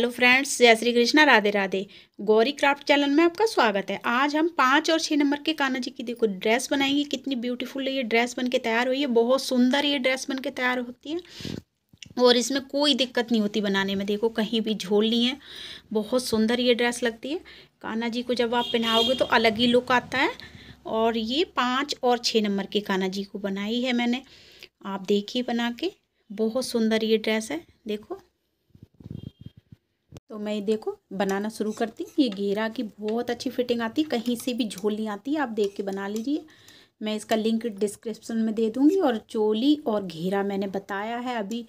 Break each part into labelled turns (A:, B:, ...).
A: hello friends जय Shri Krishna Radhe Radhe Gauri craft channel में आपका स्वागत है आज हम पाँच और छः नंबर के कान्हा जी की देखो ड्रेस बनाएंगे कितनी ब्यूटीफुल ये ड्रेस बन के तैयार हुई है बहुत सुंदर ये ड्रेस बन के तैयार होती है और इसमें कोई दिक्कत नहीं होती बनाने में देखो कहीं भी झोल नहीं है बहुत सुंदर ये ड्रेस लगती है कान्हा जी को जब आप पहनाओगे तो अलग ही लुक आता है और ये पाँच और छः नंबर के कान्हा जी को बनाई है मैंने आप देखिए बना के बहुत सुंदर ये ड्रेस है देखो तो मैं देखो बनाना शुरू करती हूँ ये घेरा की बहुत अच्छी फिटिंग आती है कहीं से भी झोल नहीं आती आप देख के बना लीजिए मैं इसका लिंक डिस्क्रिप्शन में दे दूँगी और चोली और घेरा मैंने बताया है अभी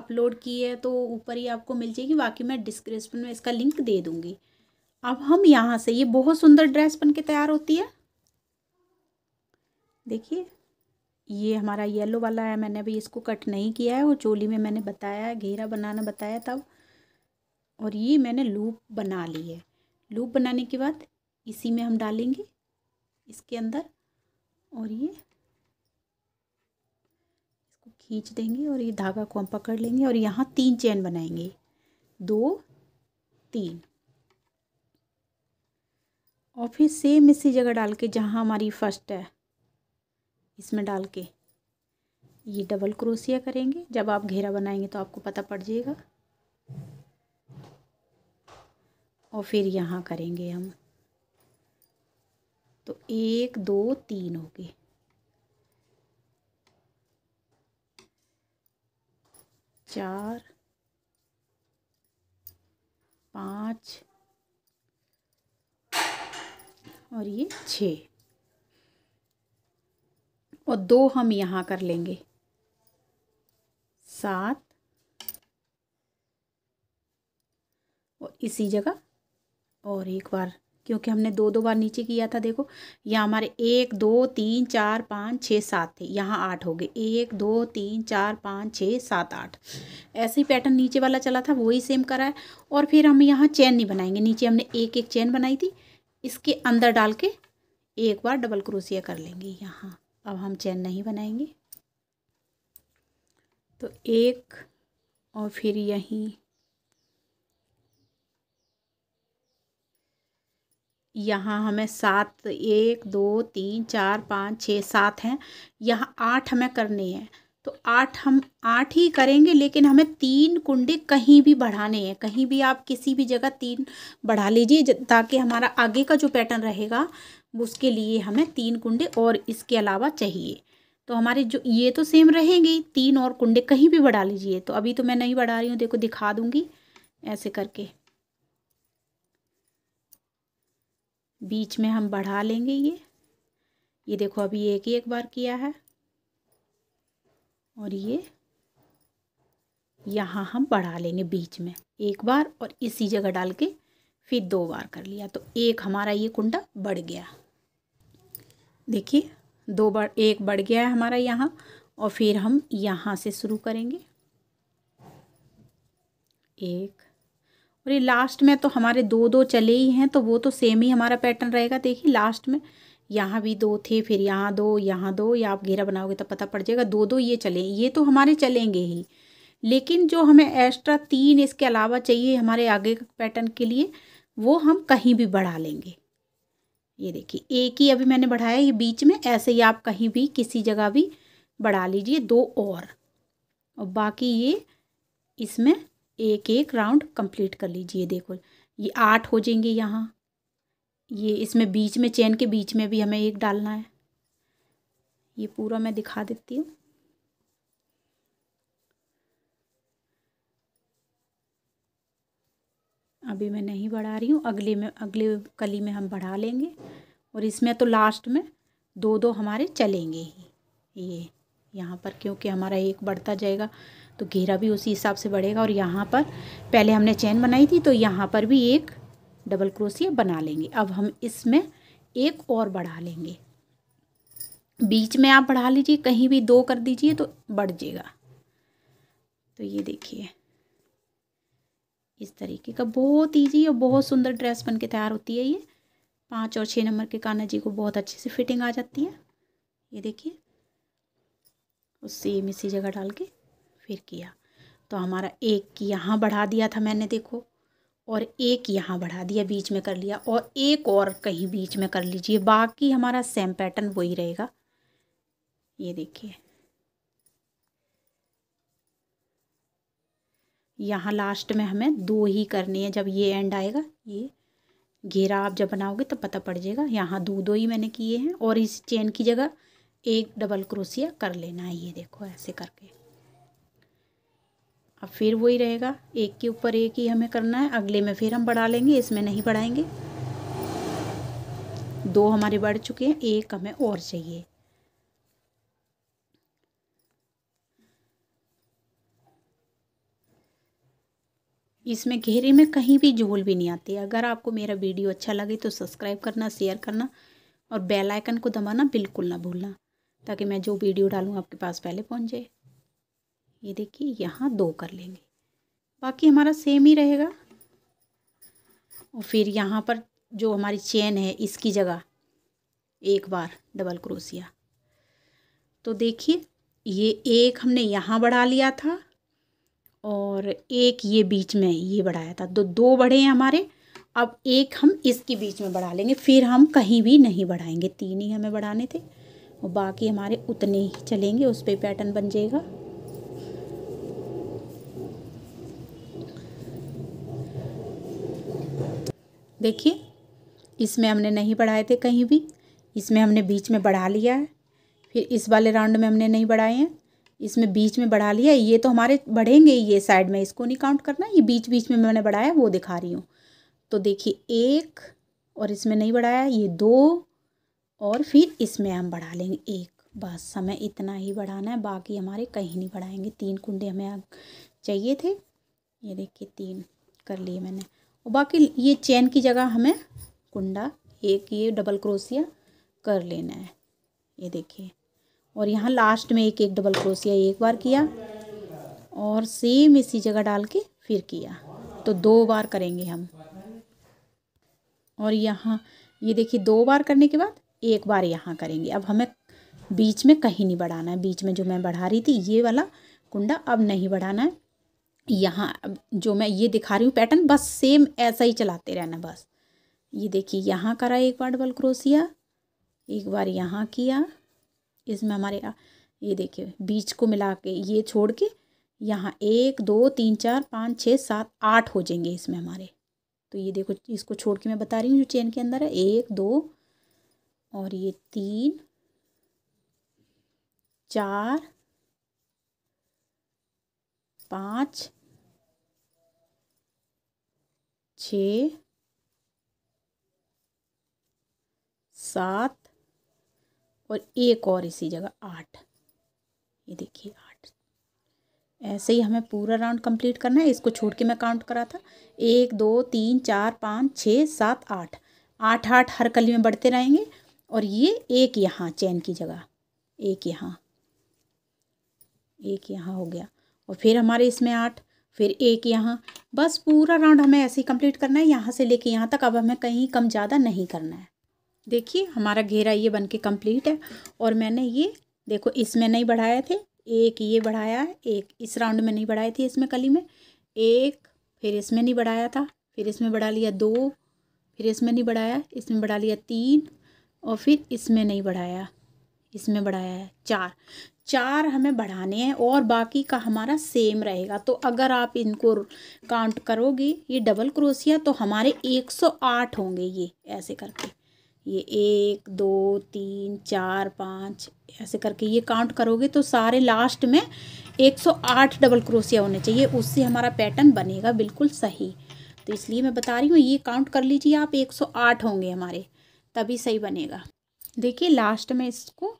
A: अपलोड की है तो ऊपर ही आपको मिल जाएगी बाकी मैं डिस्क्रिप्शन में इसका लिंक दे दूँगी अब हम यहाँ से ये बहुत सुंदर ड्रेस बन के तैयार होती है देखिए ये हमारा येलो वाला है मैंने अभी इसको कट नहीं किया है और चोली में मैंने बताया घेरा बनाना बताया तब और ये मैंने लूप बना ली है लूप बनाने के बाद इसी में हम डालेंगे इसके अंदर और ये इसको खींच देंगे और ये धागा को हम पकड़ लेंगे और यहाँ तीन चैन बनाएंगे दो तीन और फिर सेम इसी जगह डाल के जहाँ हमारी फर्स्ट है इसमें डाल के ये डबल क्रोसिया करेंगे जब आप घेरा बनाएंगे तो आपको पता पड़ जाएगा और फिर यहाँ करेंगे हम तो एक दो तीन हो गए चार पाँच और ये छ और दो हम यहाँ कर लेंगे सात और इसी जगह और एक बार क्योंकि हमने दो दो बार नीचे किया था देखो यहाँ हमारे एक दो तीन चार पाँच छः सात थे यहाँ आठ हो गए एक दो तीन चार पाँच छः सात आठ ऐसे ही पैटर्न नीचे वाला चला था वही सेम करा है और फिर हम यहाँ चैन नहीं बनाएंगे नीचे हमने एक एक चैन बनाई थी इसके अंदर डाल के एक बार डबल क्रोसिया कर लेंगे यहाँ अब हम चैन नहीं बनाएंगे तो एक और फिर यहीं यहाँ हमें सात एक दो तीन चार पाँच छः सात हैं यहाँ आठ हमें करने हैं तो आठ हम आठ ही करेंगे लेकिन हमें तीन कुंडे कहीं भी बढ़ाने हैं कहीं भी आप किसी भी जगह तीन बढ़ा लीजिए ताकि हमारा आगे का जो पैटर्न रहेगा उसके लिए हमें तीन कुंडे और इसके अलावा चाहिए तो हमारे जो ये तो सेम रहेंगे तीन और कुंडे कहीं भी बढ़ा लीजिए तो अभी तो मैं नहीं बढ़ा रही हूँ देखो दिखा दूँगी ऐसे करके बीच में हम बढ़ा लेंगे ये ये देखो अभी एक ही एक बार किया है और ये यहाँ हम बढ़ा लेंगे बीच में एक बार और इसी जगह डाल के फिर दो बार कर लिया तो एक हमारा ये कुंडा बढ़ गया देखिए दो बार एक बढ़ गया है हमारा यहाँ और फिर हम यहाँ से शुरू करेंगे एक और ये लास्ट में तो हमारे दो दो चले ही हैं तो वो तो सेम ही हमारा पैटर्न रहेगा देखिए लास्ट में यहाँ भी दो थे फिर यहाँ दो यहाँ दो या आप घेरा बनाओगे तो पता पड़ जाएगा दो दो ये चले ये तो हमारे चलेंगे ही लेकिन जो हमें एक्स्ट्रा तीन इसके अलावा चाहिए हमारे आगे पैटर्न के लिए वो हम कहीं भी बढ़ा लेंगे ये देखिए एक ही अभी मैंने बढ़ाया ये बीच में ऐसे ही आप कहीं भी किसी जगह भी बढ़ा लीजिए दो और और बाकी ये इसमें एक एक राउंड कंप्लीट कर लीजिए देखो ये आठ हो जाएंगे यहाँ ये इसमें बीच में चैन के बीच में भी हमें एक डालना है ये पूरा मैं दिखा देती हूँ अभी मैं नहीं बढ़ा रही हूँ अगले में अगले कली में हम बढ़ा लेंगे और इसमें तो लास्ट में दो दो हमारे चलेंगे ही ये यहाँ पर क्योंकि हमारा एक बढ़ता जाएगा तो घेरा भी उसी हिसाब से बढ़ेगा और यहाँ पर पहले हमने चैन बनाई थी तो यहाँ पर भी एक डबल क्रोसिया बना लेंगे अब हम इसमें एक और बढ़ा लेंगे बीच में आप बढ़ा लीजिए कहीं भी दो कर दीजिए तो बढ़ जाएगा तो ये देखिए इस तरीके का बहुत ईजी और बहुत सुंदर ड्रेस बन के तैयार होती है ये पाँच और छः नंबर के कान्हा जी को बहुत अच्छे से फिटिंग आ जाती है ये देखिए उस सेम इसी जगह डाल के फिर किया तो हमारा एक यहाँ बढ़ा दिया था मैंने देखो और एक यहाँ बढ़ा दिया बीच में कर लिया और एक और कहीं बीच में कर लीजिए बाकी हमारा सेम पैटर्न वही रहेगा ये देखिए यहाँ लास्ट में हमें दो ही करनी है जब ये एंड आएगा ये घेरा आप जब बनाओगे तो पता पड़ जाएगा यहाँ दो दो ही मैंने किए हैं और इस चेन की जगह एक डबल क्रोसिया कर लेना है ये देखो ऐसे करके अब फिर वही रहेगा एक के ऊपर एक ही हमें करना है अगले में फिर हम बढ़ा लेंगे इसमें नहीं बढ़ाएंगे दो हमारे बढ़ चुके हैं एक हमें और चाहिए इसमें घेरे में कहीं भी झोल भी नहीं आती अगर आपको मेरा वीडियो अच्छा लगे तो सब्सक्राइब करना शेयर करना और बेल आइकन को दबाना बिल्कुल ना भूलना ताकि मैं जो वीडियो डालूँ आपके पास पहले पहुँच जाए ये देखिए यहाँ दो कर लेंगे बाकी हमारा सेम ही रहेगा और फिर यहाँ पर जो हमारी चेन है इसकी जगह एक बार डबल क्रोसिया तो देखिए ये एक हमने यहाँ बढ़ा लिया था और एक ये बीच में ये बढ़ाया था तो दो बढ़े हैं हमारे अब एक हम इसके बीच में बढ़ा लेंगे फिर हम कहीं भी नहीं बढ़ाएंगे तीन ही हमें बढ़ाने थे और बाकी हमारे उतने ही चलेंगे उस पर पैटर्न बन जाएगा देखिए इसमें हमने नहीं बढ़ाए थे कहीं भी इसमें हमने बीच में बढ़ा लिया है फिर इस वाले राउंड में हमने नहीं बढ़ाए हैं इसमें बीच में बढ़ा लिया ये तो हमारे बढ़ेंगे ये साइड में इसको नहीं काउंट करना ये बीच बीच में मैंने बढ़ाया वो दिखा रही हूँ तो देखिए एक और इसमें नहीं बढ़ाया ये दो और फिर इसमें हम बढ़ा लेंगे एक बस हमें इतना ही बढ़ाना है बाकी हमारे कहीं नहीं बढ़ाएंगे तीन कुंडे हमें चाहिए थे ये देखिए तीन कर लिए मैंने और बाकी ये चैन की जगह हमें कुंडा एक ये डबल क्रोसिया कर लेना है ये देखिए और यहाँ लास्ट में एक एक डबल क्रोसिया एक बार किया और सेम इसी जगह डाल के फिर किया तो दो बार करेंगे हम और यहाँ ये देखिए दो बार करने के बाद एक बार यहाँ करेंगे अब हमें बीच में कहीं नहीं बढ़ाना है बीच में जो मैं बढ़ा रही थी ये वाला कुंडा अब नहीं बढ़ाना है यहाँ जो मैं ये दिखा रही हूँ पैटर्न बस सेम ऐसा ही चलाते रहना बस ये देखिए यहाँ करा एक बार डबल क्रोसिया एक बार यहाँ किया इसमें हमारे ये देखिए बीच को मिला के ये छोड़ के यहाँ एक दो तीन चार पाँच छः सात आठ हो जाएंगे इसमें हमारे तो ये देखो इसको छोड़ के मैं बता रही हूँ जो चेन के अंदर है एक दो और ये तीन चार पाँच छ सात और एक और इसी जगह आठ ये देखिए आठ ऐसे ही हमें पूरा राउंड कंप्लीट करना है इसको छोड़ के मैं काउंट करा था एक दो तीन चार पाँच छः सात आठ आठ आठ हर कली में बढ़ते रहेंगे और ये एक यहाँ चैन की जगह एक यहाँ एक यहाँ हो गया और फिर हमारे इसमें आठ फिर एक यहाँ बस पूरा राउंड हमें ऐसे ही कंप्लीट करना है यहाँ से लेके यहाँ तक अब हमें कहीं कम ज़्यादा नहीं करना है देखिए हमारा घेरा ये बन के कम्प्लीट है और मैंने ये देखो इसमें नहीं बढ़ाए थे एक ये बढ़ाया है एक इस राउंड में नहीं बढ़ाई थी इसमें कली में एक फिर इसमें नहीं बढ़ाया था फिर इसमें बढ़ा लिया दो फिर इसमें नहीं बढ़ाया इसमें बढ़ा लिया तीन और फिर इसमें नहीं बढ़ाया इसमें बढ़ाया है चार चार हमें बढ़ाने हैं और बाकी का हमारा सेम रहेगा तो अगर आप इनको काउंट करोगे ये डबल क्रोसिया तो हमारे एक सौ आठ होंगे ये ऐसे करके ये एक दो तीन चार पाँच ऐसे करके ये काउंट करोगे तो सारे लास्ट में एक सौ आठ डबल क्रोसिया होने चाहिए उससे हमारा पैटर्न बनेगा बिल्कुल सही तो इसलिए मैं बता रही हूँ ये काउंट कर लीजिए आप एक सौ आठ होंगे हमारे तभी सही बनेगा देखिए लास्ट में इसको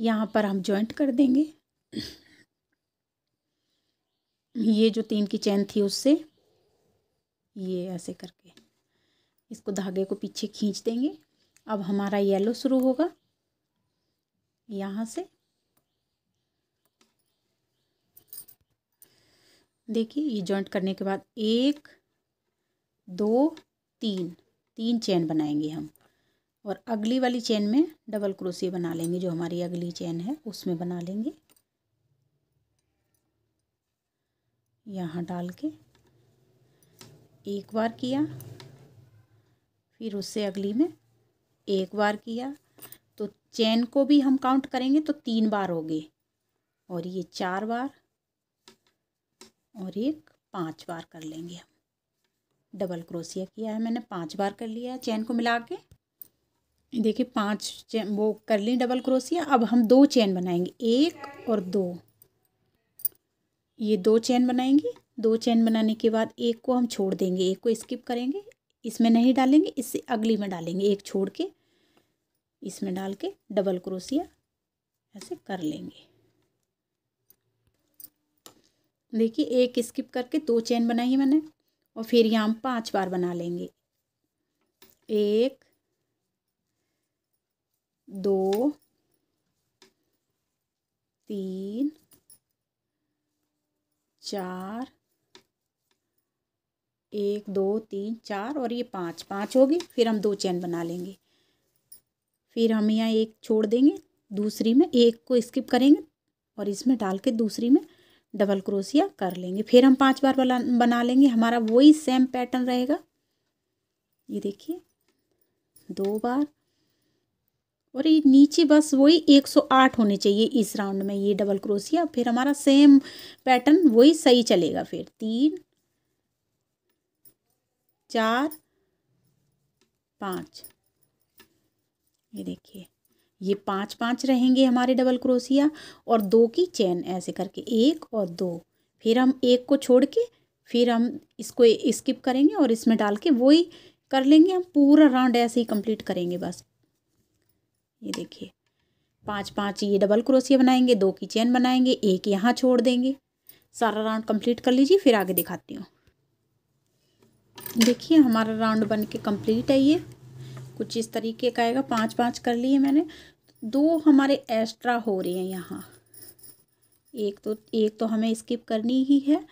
A: यहाँ पर हम ज्वाइंट कर देंगे ये जो तीन की चैन थी उससे ये ऐसे करके इसको धागे को पीछे खींच देंगे अब हमारा येलो शुरू होगा यहाँ से देखिए ये जॉइंट करने के बाद एक दो तीन तीन चैन बनाएंगे हम और अगली वाली चेन में डबल क्रोशिया बना लेंगे जो हमारी अगली चेन है उसमें बना लेंगे यहाँ डाल के एक बार किया फिर उससे अगली में एक बार किया तो चेन को भी हम काउंट करेंगे तो तीन बार हो गए और ये चार बार और एक पांच बार कर लेंगे हम डबल क्रोशिया किया है मैंने पांच बार कर लिया है चैन को मिला के देखिए पांच चैन वो कर ली डबल क्रोशिया अब हम दो चेन बनाएंगे एक और दो ये दो चैन बनाएंगे दो चैन बनाने के बाद एक को हम छोड़ देंगे एक को स्किप करेंगे इसमें नहीं डालेंगे इससे अगली में डालेंगे एक छोड़ के इसमें डाल के डबल क्रोशिया ऐसे कर लेंगे देखिए एक स्किप करके दो चैन बनाई मैंने और फिर यहाँ पांच बार बना लेंगे एक दो तीन चार एक दो तीन चार और ये पाँच पाँच होगी फिर हम दो चैन बना लेंगे फिर हम यहाँ एक छोड़ देंगे दूसरी में एक को स्किप करेंगे और इसमें डाल के दूसरी में डबल क्रोसिया कर लेंगे फिर हम पांच बार बना बना लेंगे हमारा वही सेम पैटर्न रहेगा ये देखिए दो बार और ये नीचे बस वही 108 होने चाहिए इस राउंड में ये डबल क्रोसिया फिर हमारा सेम पैटर्न वही सही चलेगा फिर तीन चार पाँच ये देखिए ये पाँच पाँच रहेंगे हमारे डबल क्रोसिया और दो की चैन ऐसे करके एक और दो फिर हम एक को छोड़ के फिर हम इसको स्किप करेंगे और इसमें डाल के वही कर लेंगे हम पूरा राउंड ऐसे ही कंप्लीट करेंगे बस ये देखिए पाँच पाँच ये डबल क्रोशिया बनाएंगे दो की चैन बनाएंगे एक यहाँ छोड़ देंगे सारा राउंड कंप्लीट कर लीजिए फिर आगे दिखाती हूँ देखिए हमारा राउंड बन के कम्प्लीट है ये कुछ इस तरीके का आएगा पाँच पाँच कर लिए मैंने दो हमारे एक्स्ट्रा हो रहे हैं यहाँ एक तो एक तो हमें स्किप करनी ही है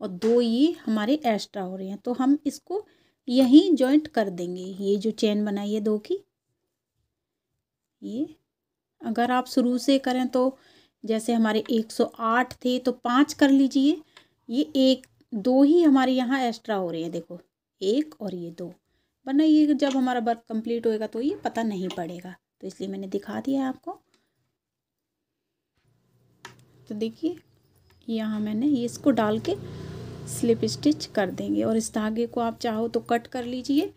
A: और दो ये हमारे एक्स्ट्रा हो रहे हैं तो हम इसको यहीं जॉइंट कर देंगे ये जो चेन बनाई है दो की ये अगर आप शुरू से करें तो जैसे हमारे 108 थे तो पाँच कर लीजिए ये एक दो ही हमारे यहाँ एक्स्ट्रा हो रहे हैं देखो एक और ये दो वरना ये जब हमारा वर्क कंप्लीट होएगा तो ये पता नहीं पड़ेगा तो इसलिए मैंने दिखा दिया है आपको तो देखिए यहाँ मैंने ये इसको डाल के स्लिप स्टिच कर देंगे और इस धागे को आप चाहो तो कट कर लीजिए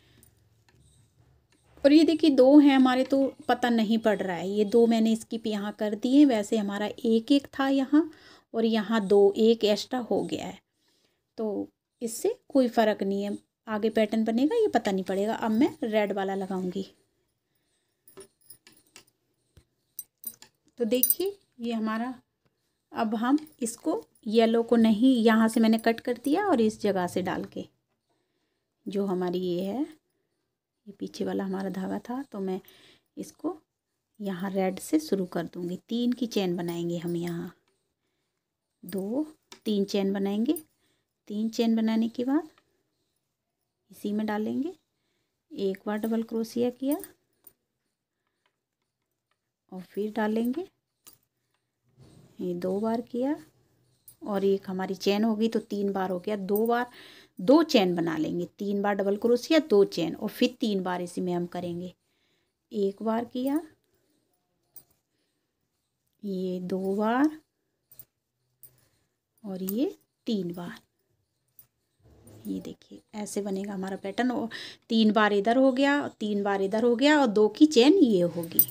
A: और ये देखिए दो हैं हमारे तो पता नहीं पड़ रहा है ये दो मैंने स्किप यहाँ कर दिए वैसे हमारा एक एक था यहाँ और यहाँ दो एक एक्स्ट्रा हो गया है तो इससे कोई फ़र्क नहीं है आगे पैटर्न बनेगा ये पता नहीं पड़ेगा अब मैं रेड वाला लगाऊंगी तो देखिए ये हमारा अब हम इसको येलो को नहीं यहाँ से मैंने कट कर दिया और इस जगह से डाल के जो हमारी ये है ये पीछे वाला हमारा धागा था तो मैं इसको यहाँ रेड से शुरू कर दूँगी तीन की चैन बनाएंगे हम यहाँ दो तीन चैन बनाएंगे तीन चैन बनाने के बाद इसी में डालेंगे एक बार डबल क्रोसिया किया और फिर डालेंगे ये दो बार किया और एक हमारी चैन होगी तो तीन बार हो गया दो बार दो चैन बना लेंगे तीन बार डबल क्रोशिया दो चैन और फिर तीन बार इसी में हम करेंगे एक बार किया ये दो बार और ये तीन बार ये देखिए ऐसे बनेगा हमारा पैटर्न और तीन बार इधर हो गया और तीन बार इधर हो गया और दो की चैन ये होगी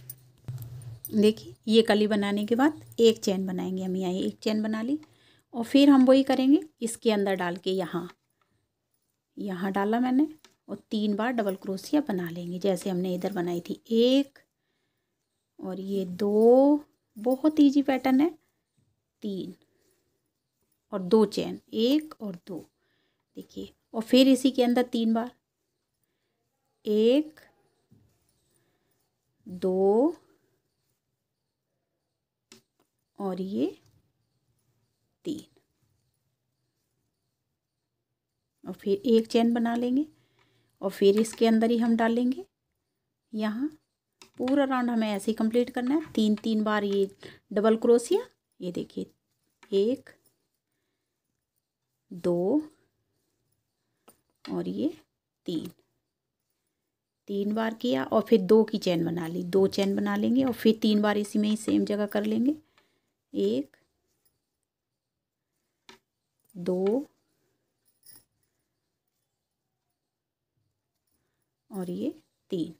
A: देखिए ये कली बनाने के बाद एक चैन बनाएंगे हम यहाँ एक चैन बना ली और फिर हम वही करेंगे इसके अंदर डाल के यहाँ यहाँ डाला मैंने और तीन बार डबल क्रोसिया बना लेंगे जैसे हमने इधर बनाई थी एक और ये दो बहुत ईजी पैटर्न है तीन और दो चैन एक और दो देखिए और फिर इसी के अंदर तीन बार एक दो और ये और फिर एक चैन बना लेंगे और फिर इसके अंदर ही हम डालेंगे यहाँ पूरा राउंड हमें ऐसे ही कंप्लीट करना है तीन तीन बार ये डबल क्रोसिया ये देखिए एक दो और ये तीन तीन बार किया और फिर दो की चैन बना ली दो चैन बना लेंगे और फिर तीन बार इसी में ही सेम जगह कर लेंगे एक दो और ये तीन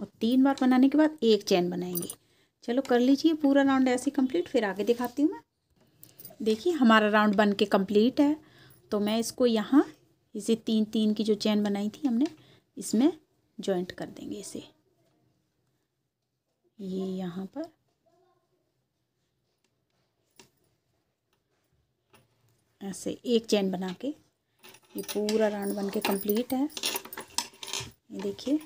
A: और तीन बार बनाने के बाद एक चैन बनाएंगे चलो कर लीजिए पूरा राउंड ऐसे कंप्लीट फिर आगे दिखाती हूँ मैं देखिए हमारा राउंड बन के कम्प्लीट है तो मैं इसको यहाँ इसे तीन तीन की जो चैन बनाई थी हमने इसमें जॉइंट कर देंगे इसे ये यहाँ पर ऐसे एक चैन बना के ये पूरा राउंड बन के कम्प्लीट है ये देखिए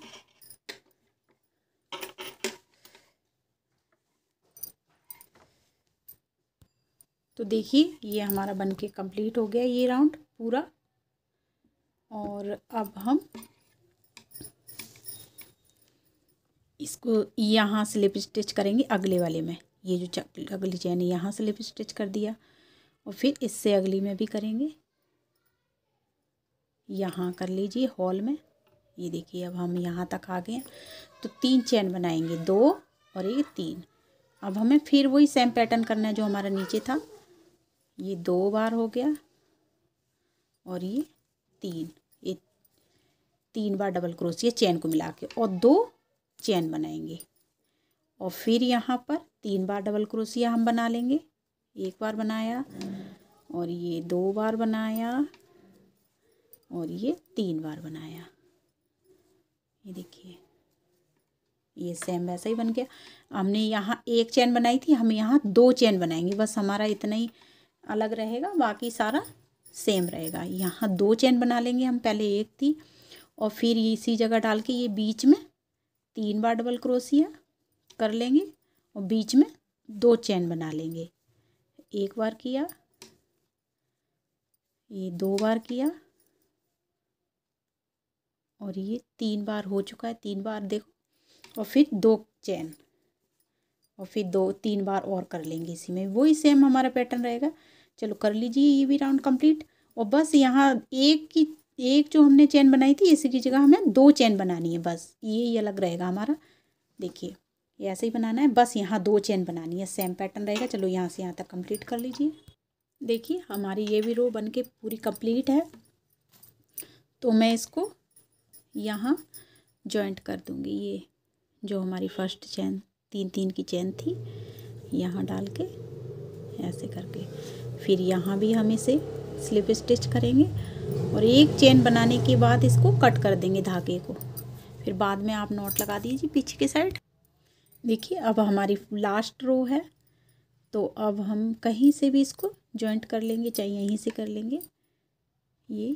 A: तो देखिए ये हमारा बनके कंप्लीट हो गया ये राउंड पूरा और अब हम इसको यहाँ स्लिप स्टिच करेंगे अगले वाले में ये जो अगली चैन यहाँ स्लिप स्टिच कर दिया और फिर इससे अगली में भी करेंगे यहाँ कर लीजिए हॉल में ये देखिए अब हम यहाँ तक आ गए तो तीन चैन बनाएंगे दो और ये तीन अब हमें फिर वही सेम पैटर्न करना है जो हमारा नीचे था ये दो बार हो गया और ये तीन ये तीन बार डबल क्रोशिया चैन को मिला के और दो चैन बनाएंगे और फिर यहाँ पर तीन बार डबल क्रोशिया हम बना लेंगे एक बार बनाया और ये दो बार बनाया और ये तीन बार बनाया ये देखिए ये सेम वैसा ही बन गया हमने यहाँ एक चैन बनाई थी हम यहाँ दो चैन बनाएंगे बस हमारा इतना ही अलग रहेगा बाकी सारा सेम रहेगा यहाँ दो चैन बना लेंगे हम पहले एक थी और फिर इसी जगह डाल के ये बीच में तीन बार डबल क्रोसिया कर लेंगे और बीच में दो चैन बना लेंगे एक बार किया ये दो बार किया और ये तीन बार हो चुका है तीन बार देखो और फिर दो चैन और फिर दो तीन बार और कर लेंगे इसी में वही सेम हमारा पैटर्न रहेगा चलो कर लीजिए ये भी राउंड कंप्लीट और बस यहाँ एक की एक जो हमने चैन बनाई थी इसी की जगह हमें दो चैन बनानी है बस ये ही अलग रहेगा हमारा देखिए ये ऐसे ही बनाना है बस यहाँ दो चैन बनानी है सेम पैटर्न रहेगा चलो यहाँ से यहाँ तक कंप्लीट कर लीजिए देखिए हमारी ये भी रो बन के पूरी कंप्लीट है तो मैं इसको यहाँ जॉइंट कर दूँगी ये जो हमारी फर्स्ट चैन तीन तीन की चैन थी यहाँ डाल के ऐसे करके फिर यहाँ भी हम इसे स्लिप स्टिच करेंगे और एक चेन बनाने के बाद इसको कट कर देंगे धागे को फिर बाद में आप नोट लगा दीजिए पीछे के साइड देखिए अब हमारी लास्ट रो है तो अब हम कहीं से भी इसको जॉइंट कर लेंगे चाहे यहीं से कर लेंगे ये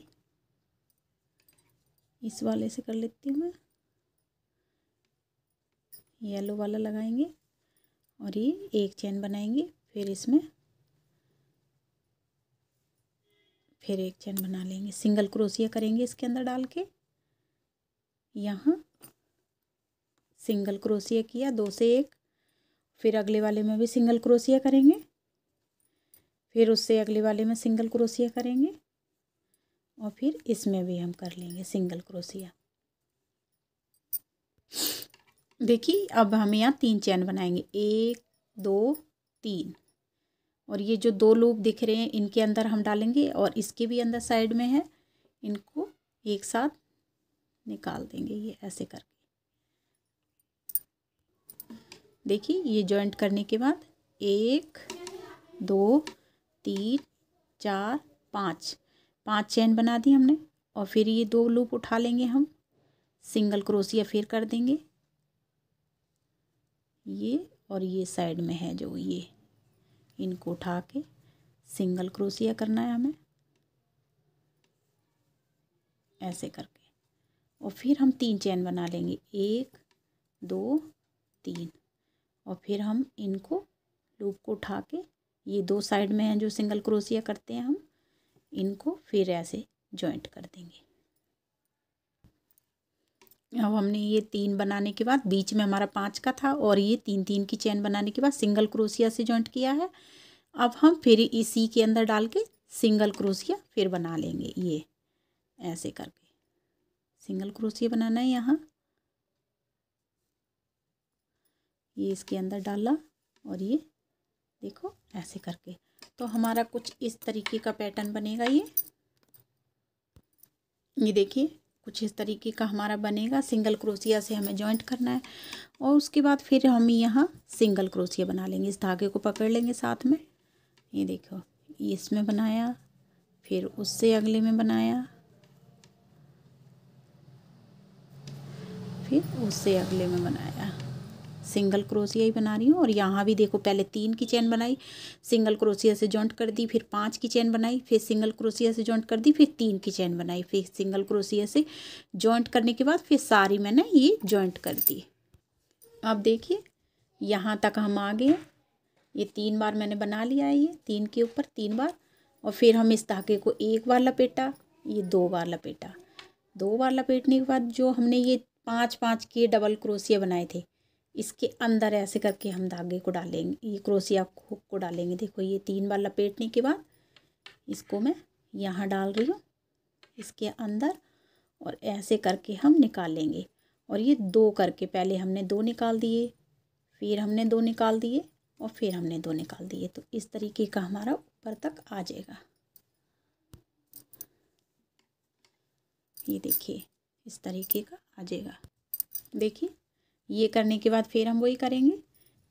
A: इस वाले से कर लेती हूँ मैं येलो वाला लगाएंगे और ये एक चैन बनाएंगे फिर इसमें फिर एक चैन बना लेंगे सिंगल क्रोसिया करेंगे इसके अंदर डाल के यहाँ सिंगल क्रोसिया किया दो से एक फिर अगले वाले में भी सिंगल क्रोसिया करेंगे फिर उससे अगले वाले में सिंगल क्रोसिया करेंगे और फिर इसमें भी हम कर लेंगे सिंगल क्रोसिया देखिए अब हम यहाँ तीन चैन बनाएंगे एक दो तीन और ये जो दो लूप दिख रहे हैं इनके अंदर हम डालेंगे और इसके भी अंदर साइड में है इनको एक साथ निकाल देंगे ये ऐसे करके देखिए ये जॉइंट करने के बाद एक दो तीन चार पाँच पांच चैन बना दी हमने और फिर ये दो लूप उठा लेंगे हम सिंगल क्रोसिया फिर कर देंगे ये और ये साइड में है जो ये इनको उठा के सिंगल क्रोसिया करना है हमें ऐसे करके और फिर हम तीन चैन बना लेंगे एक दो तीन और फिर हम इनको लूप को उठा के ये दो साइड में हैं जो सिंगल क्रोसिया करते हैं हम इनको फिर ऐसे जॉइंट कर देंगे अब हमने ये तीन बनाने के बाद बीच में हमारा पाँच का था और ये तीन तीन की चैन बनाने के बाद सिंगल क्रोशिया से जॉइंट किया है अब हम फिर इसी के अंदर डाल के सिंगल क्रोशिया फिर बना लेंगे ये ऐसे करके सिंगल क्रोशिया बनाना है यहाँ ये इसके अंदर डाला और ये देखो ऐसे करके तो हमारा कुछ इस तरीके का पैटर्न बनेगा ये ये देखिए कुछ इस तरीके का हमारा बनेगा सिंगल क्रोसिया से हमें जॉइंट करना है और उसके बाद फिर हम यहाँ सिंगल क्रोसिया बना लेंगे इस धागे को पकड़ लेंगे साथ में ये देखो इसमें बनाया फिर उससे अगले में बनाया फिर उससे अगले में बनाया सिंगल क्रोशिया ही बना रही हूँ और यहाँ भी देखो पहले तीन की चैन बनाई सिंगल क्रोशिया से जॉइंट कर दी फिर पाँच की चैन बनाई फिर सिंगल क्रोशिया से जॉइंट कर दी फिर तीन की चैन बनाई फिर सिंगल क्रोशिया से जॉइंट करने के बाद फिर सारी मैंने ये जॉइंट कर दी अब देखिए यहाँ तक हम आ गए ये तीन बार मैंने बना लिया है ये तीन के ऊपर तीन बार और फिर हम इस धागे को एक बार लपेटा ये दो बार लपेटा दो बार लपेटने के बाद जो हमने ये पाँच पाँच के डबल क्रोसिया बनाए थे इसके अंदर ऐसे करके हम धागे को डालेंगे ये क्रोसिया हुक को डालेंगे देखो ये तीन बार लपेटने के बाद इसको मैं यहाँ डाल रही हूँ इसके अंदर और ऐसे करके हम निकालेंगे और ये दो करके पहले हमने दो निकाल दिए फिर हमने दो निकाल दिए और फिर हमने दो निकाल दिए तो इस तरीके का हमारा ऊपर तक आ जाएगा ये देखिए इस तरीके का आ जाएगा देखिए ये करने के बाद फिर हम वही करेंगे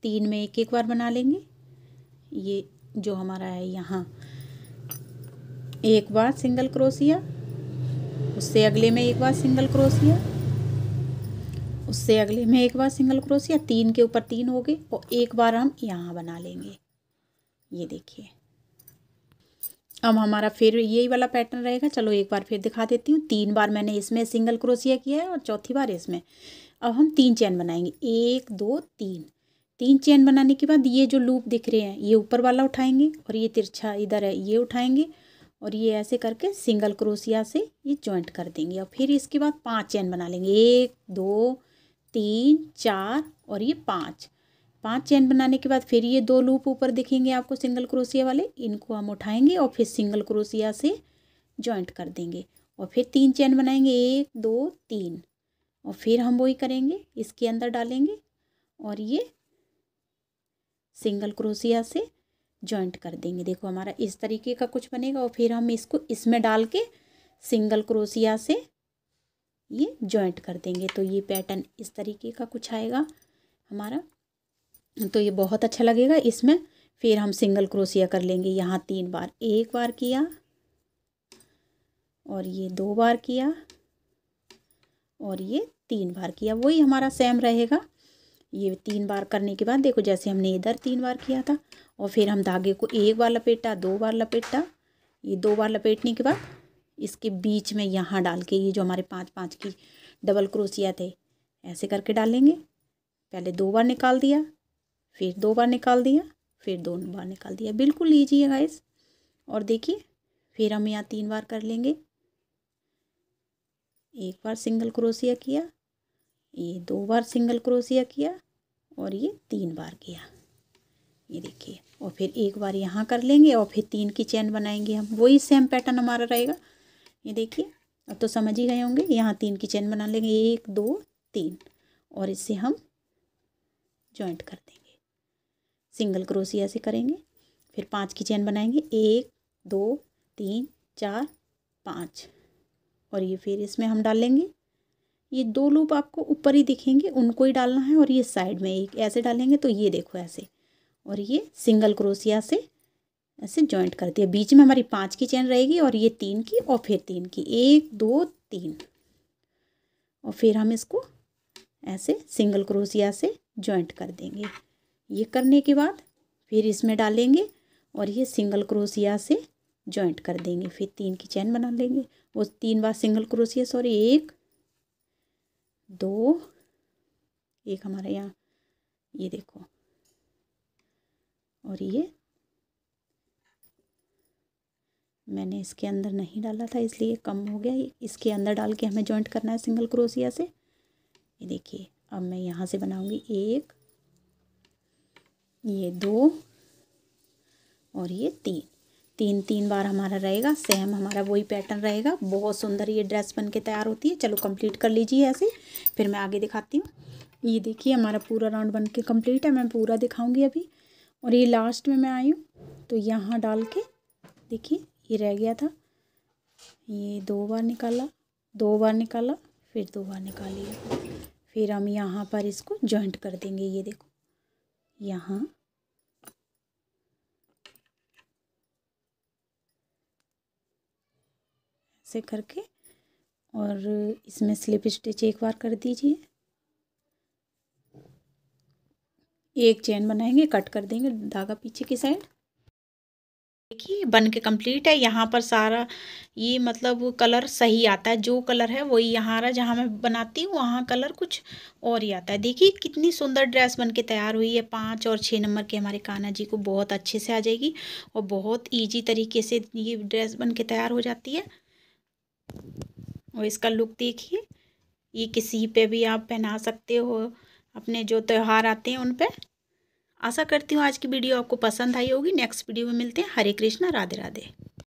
A: तीन में एक एक बार बना लेंगे ये जो हमारा है यहाँ एक बार सिंगल क्रोसिया उससे अगले में एक बार सिंगल क्रोसिया उससे अगले में एक बार सिंगल क्रोसिया तीन के ऊपर तीन हो गए और एक बार हम यहाँ बना लेंगे ये देखिए अब हमारा फिर यही वाला पैटर्न रहेगा चलो एक बार फिर दिखा देती हूँ तीन बार मैंने इसमें सिंगल क्रोसिया किया है और चौथी बार इसमें अब हम तीन चैन बनाएंगे एक दो तीन तीन चैन बनाने के बाद ये जो लूप दिख रहे हैं ये ऊपर वाला उठाएंगे और ये तिरछा इधर है ये उठाएंगे और ये ऐसे करके सिंगल क्रोसिया से ये ज्वाइंट कर देंगे और फिर इसके बाद पांच चैन बना लेंगे एक दो तीन चार और ये पाँच पांच चैन बनाने के बाद फिर ये दो लूप ऊपर दिखेंगे आपको सिंगल क्रोसिया वाले इनको हम उठाएंगे और फिर सिंगल क्रोसिया से ज्वाइंट कर देंगे और फिर तीन चैन बनाएंगे एक दो तीन और फिर हम वही करेंगे इसके अंदर डालेंगे और ये सिंगल क्रोसिया से जॉइंट कर देंगे देखो हमारा इस तरीके का कुछ बनेगा और फिर हम इसको इसमें डाल के सिंगल क्रोसिया से ये जॉइंट कर देंगे तो ये पैटर्न इस तरीके का कुछ आएगा हमारा तो ये बहुत अच्छा लगेगा इसमें फिर हम सिंगल क्रोसिया कर लेंगे यहाँ तीन बार एक बार किया और ये दो बार किया और ये तीन बार किया वही हमारा सेम रहेगा ये तीन बार करने के बाद देखो जैसे हमने इधर तीन बार किया था और फिर हम धागे को एक बार लपेटा दो बार लपेटा ये दो बार लपेटने के बाद इसके बीच में यहाँ डाल के ये जो हमारे पाँच पाँच की डबल क्रोसिया थे ऐसे करके डालेंगे पहले दो बार निकाल दिया फिर दो बार निकाल दिया फिर दो बार निकाल दिया बिल्कुल लीजिए गाइस और देखिए फिर हम यहाँ तीन बार कर लेंगे एक बार सिंगल क्रोशिया किया ये दो बार सिंगल क्रोशिया किया और ये तीन बार किया ये देखिए और फिर एक बार यहाँ कर लेंगे और फिर तीन की चैन बनाएंगे हम वही सेम पैटर्न हमारा रहेगा ये देखिए अब तो समझ ही गए होंगे यहाँ तीन की चैन बना लेंगे एक दो तीन और इससे हम जॉइंट कर देंगे सिंगल क्रोशिया से करेंगे फिर पाँच की चैन बनाएंगे एक दो तीन चार पाँच और ये फिर इसमें हम डाल लेंगे ये दो लूप आपको ऊपर ही दिखेंगे उनको ही डालना है और ये साइड में एक ऐसे डालेंगे तो ये देखो ऐसे और ये सिंगल क्रोसिया से ऐसे जॉइंट कर दिया बीच में हमारी पाँच की चेन रहेगी और ये तीन की और फिर तीन की एक दो तीन और फिर हम इसको ऐसे सिंगल क्रोसिया से जॉइंट कर देंगे ये करने के बाद फिर इसमें डालेंगे और ये सिंगल क्रोसिया से जॉइंट कर देंगे फिर तीन की चैन बना लेंगे वो तीन बार सिंगल क्रोशिया सॉरी एक दो एक हमारे यहाँ ये देखो और ये मैंने इसके अंदर नहीं डाला था इसलिए कम हो गया इसके अंदर डाल के हमें जॉइंट करना है सिंगल क्रोशिया से ये देखिए अब मैं यहाँ से बनाऊंगी एक ये दो और ये तीन तीन तीन बार हमारा रहेगा सेम हमारा वही पैटर्न रहेगा बहुत सुंदर ये ड्रेस बन के तैयार होती है चलो कंप्लीट कर लीजिए ऐसे फिर मैं आगे दिखाती हूँ ये देखिए हमारा पूरा राउंड बन के कम्प्लीट है मैं पूरा दिखाऊँगी अभी और ये लास्ट में मैं आई हूँ तो यहाँ डाल के देखिए ये रह गया था ये दो बार निकाला दो बार निकाला फिर दो बार निकालिए फिर हम यहाँ पर इसको जॉइंट कर देंगे ये देखो यहाँ से करके और इसमें स्लिप स्टिच एक बार कर दीजिए एक चेन बनाएंगे कट कर देंगे धागा पीछे की साइड देखिए बन के कम्प्लीट है यहाँ पर सारा ये मतलब कलर सही आता है जो कलर है वही यहाँ रहा जहाँ मैं बनाती हूँ वहाँ कलर कुछ और ही आता है देखिए कितनी सुंदर ड्रेस बन के तैयार हुई है पाँच और छः नंबर के हमारे कान्हा जी को बहुत अच्छे से आ जाएगी और बहुत ईजी तरीके से ये ड्रेस बन के तैयार हो जाती है और इसका लुक देखिए ये किसी पे भी आप पहना सकते हो अपने जो त्यौहार आते हैं उन पर आशा करती हूँ आज की वीडियो आपको पसंद आई होगी नेक्स्ट वीडियो में मिलते हैं हरे कृष्णा राधे राधे